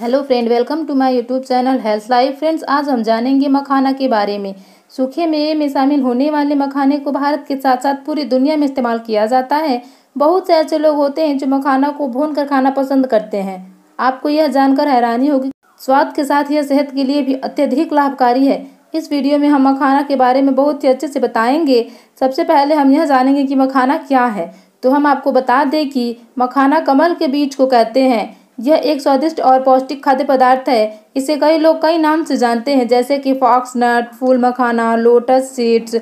hello friend welcome to my YouTube channel health life friends आज हम जानेंगे मखाना के बारे में सूखे मेवे में शामिल होने वाले मखाने को भारत के साथ साथ पूरी दुनिया में इस्तेमाल किया जाता है बहुत से ऐसे लोग होते हैं जो मखाना को भून कर खाना पसंद करते हैं आपको यह जानकर हैरानी होगी स्वाद के साथ यह सेहत के लिए भी अत्यधिक लाभकारी है इस वीडियो में हम मखाना के बारे में बहुत ही अच्छे से बताएंगे सबसे पहले हम यह जानेंगे कि मखाना क्या है तो हम आपको बता दें कि मखाना कमल के बीज को कहते हैं यह एक स्वादिष्ट और पौष्टिक खाद्य पदार्थ है इसे कई लोग कई नाम से जानते हैं जैसे कि फॉक्स नट फूल मखाना लोटस सीड्स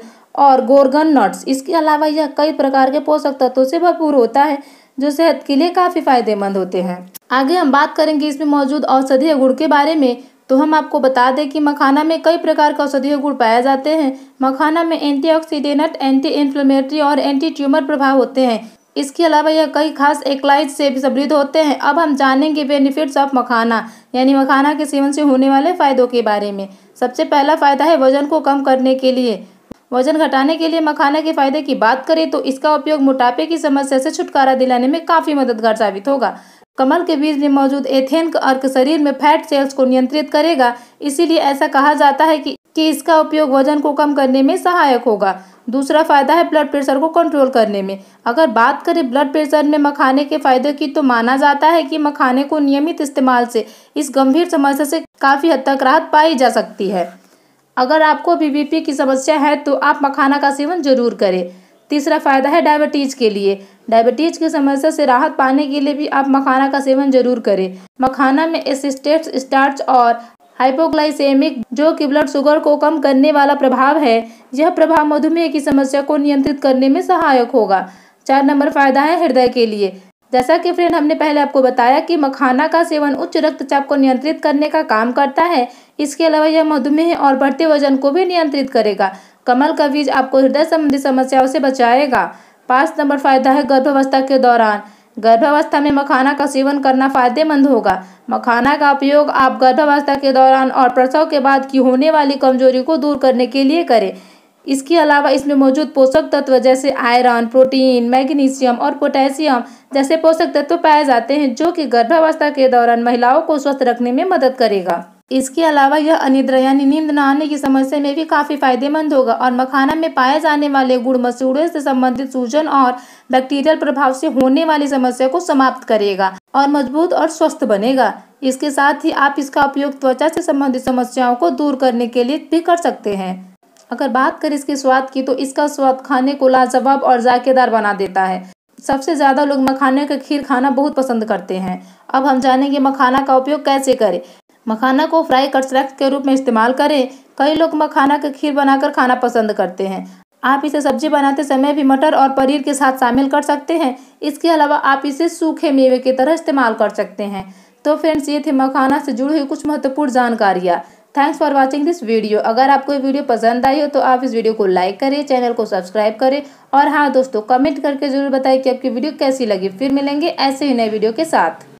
और गोरगन नट्स इसके अलावा यह कई प्रकार के पोषक तत्वों से भरपूर होता है जो सेहत के लिए काफ़ी फायदेमंद होते हैं आगे हम बात करेंगे इसमें मौजूद औषधीय गुड़ के बारे में तो हम आपको बता दें कि मखाना में कई प्रकार के औषधीय गुण पाए जाते हैं मखाना में एंटीऑक्सीडेंट एंटी इन्फ्लेमेटरी और एंटी ट्यूमर प्रभाव होते हैं इसके अलावा यह कई खास एक्लाइज से भी समृद्ध होते हैं अब हम जानेंगे बेनिफिट्स ऑफ मखाना यानी मखाना के सेवन से होने वाले फ़ायदों के बारे में सबसे पहला फ़ायदा है वजन को कम करने के लिए वजन घटाने के लिए मखाना के फायदे की बात करें तो इसका उपयोग मोटापे की समस्या से छुटकारा दिलाने में काफ़ी मददगार साबित होगा कमल के बीज में मौजूद एथेन का अर्क शरीर में फैट सेल्स को नियंत्रित करेगा इसीलिए ऐसा कहा जाता है कि, कि इसका उपयोग वजन को कम करने में सहायक होगा दूसरा फायदा है ब्लड प्रेशर को कंट्रोल करने में अगर बात करें ब्लड प्रेशर में मखाने के फायदे की तो माना जाता है कि मखाने को नियमित इस्तेमाल से इस गंभीर समस्या से काफ़ी हद तक राहत पाई जा सकती है अगर आपको बीबीपी की समस्या है तो आप मखाना का सेवन जरूर करें तीसरा फायदा है डायबिटीज़ के लिए डायबिटीज़ की समस्या से राहत पाने के लिए भी आप मखाना का सेवन जरूर करें मखाना में एसिस्टेट्स स्टार्च और हाइपोग्लाइसेमिक जो कि ब्लड शुगर को कम करने वाला प्रभाव है यह प्रभाव मधुमेह की समस्या को नियंत्रित करने में सहायक होगा चार नंबर फायदा है हृदय के लिए जैसा कि फ्रेंड हमने पहले आपको बताया कि मखाना का सेवन उच्च रक्तचाप को नियंत्रित करने का काम करता है इसके अलावा यह मधुमेह और बढ़ते वजन को भी नियंत्रित करेगा कमल का बीज आपको हृदय संबंधी समस्याओं से बचाएगा पाँच नंबर फायदा है गर्भावस्था के दौरान गर्भावस्था में मखाना का सेवन करना फायदेमंद होगा मखाना का उपयोग आप गर्भावस्था के दौरान और प्रसव के बाद की होने वाली कमजोरी को दूर करने के लिए करें इसके अलावा इसमें मौजूद पोषक तत्व जैसे आयरन प्रोटीन मैग्नीशियम और पोटेशियम जैसे पोषक तत्व पाए जाते हैं जो कि गर्भावस्था के दौरान महिलाओं को स्वस्थ रखने में मदद करेगा इसके अलावा यह अनिद्रा यानी नींद न आने की समस्या में भी काफ़ी फायदेमंद होगा और मखाना में पाए जाने वाले गुड़ मसूड़े से संबंधित सूजन और बैक्टीरियल प्रभाव से होने वाली समस्या को समाप्त करेगा और मजबूत और स्वस्थ बनेगा इसके साथ ही आप इसका उपयोग त्वचा से संबंधित समस्याओं को दूर करने के लिए भी कर सकते हैं अगर बात करें इसके स्वाद की तो इसका स्वाद खाने को लाजवाब और जायकेदार बना देता है सबसे ज़्यादा लोग मखाने का खीर खाना बहुत पसंद करते हैं अब हम जानेंगे मखाना का उपयोग कैसे करें मखाना को फ्राई कर के रूप में इस्तेमाल करें कई लोग मखाना का खीर बनाकर खाना पसंद करते हैं आप इसे सब्जी बनाते समय भी मटर और पनीर के साथ शामिल कर सकते हैं इसके अलावा आप इसे सूखे मेवे की तरह इस्तेमाल कर सकते हैं तो फ्रेंड्स ये थे मखाना से जुड़ी हुई कुछ महत्वपूर्ण जानकारियाँ thanks for watching this video अगर आपको ये वीडियो पसंद आई हो तो आप इस वीडियो को लाइक करें चैनल को सब्सक्राइब करें और हाँ दोस्तों कमेंट करके ज़रूर बताएं कि आपकी वीडियो कैसी लगी फिर मिलेंगे ऐसे ही नए वीडियो के साथ